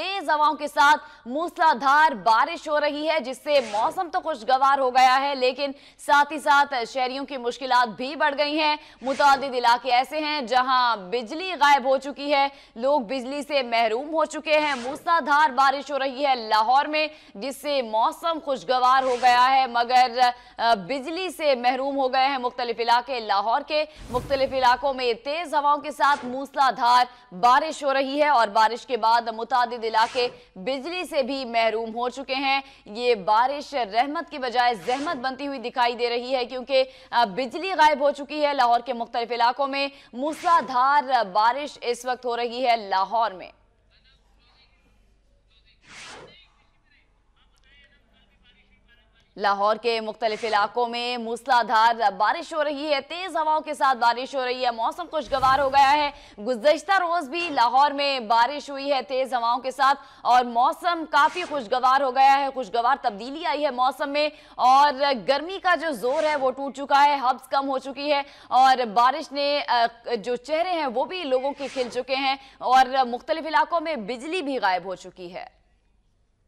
तेज हवाओं के साथ मूसलाधार बारिश हो रही है जिससे मौसम तो खुशगवार हो गया है लेकिन साथ ही साथ शहरियों की मुश्किल भी बढ़ गई हैं मुतद इलाके ऐसे हैं जहां बिजली गायब हो चुकी है लोग बिजली से महरूम हो चुके हैं मूसलाधार बारिश हो रही है लाहौर में जिससे मौसम खुशगवार हो गया है मगर बिजली से महरूम हो गए हैं मुख्तलिफ इलाके लाहौर के मुख्तलिफ इलाकों में तेज हवाओं के साथ मूसलाधार बारिश हो रही है और बारिश के बाद मुतद इलाके बिजली से भी महरूम हो चुके हैं ये बारिश रहमत की बजाय जहमत बनती हुई दिखाई दे रही है क्योंकि बिजली गायब हो चुकी है लाहौर के मुख्तलिफ इलाकों में मूसाधार बारिश इस वक्त हो रही है लाहौर में लाहौर के मुख्तलिफ इलाकों में मूसलाधार बारिश हो रही है तेज हवाओं के साथ बारिश हो रही है मौसम खुशगवार हो गया है गुजशत रोज भी लाहौर में बारिश हुई है तेज हवाओं के साथ और मौसम काफी खुशगवार हो गया है खुशगवार तब्दीली आई है मौसम में और गर्मी का जो जोर है वो टूट चुका है हब्स कम हो चुकी है और बारिश ने जो चेहरे हैं वो भी लोगों के खिल चुके हैं और मुख्तलिफ इलाकों में बिजली भी गायब हो चुकी है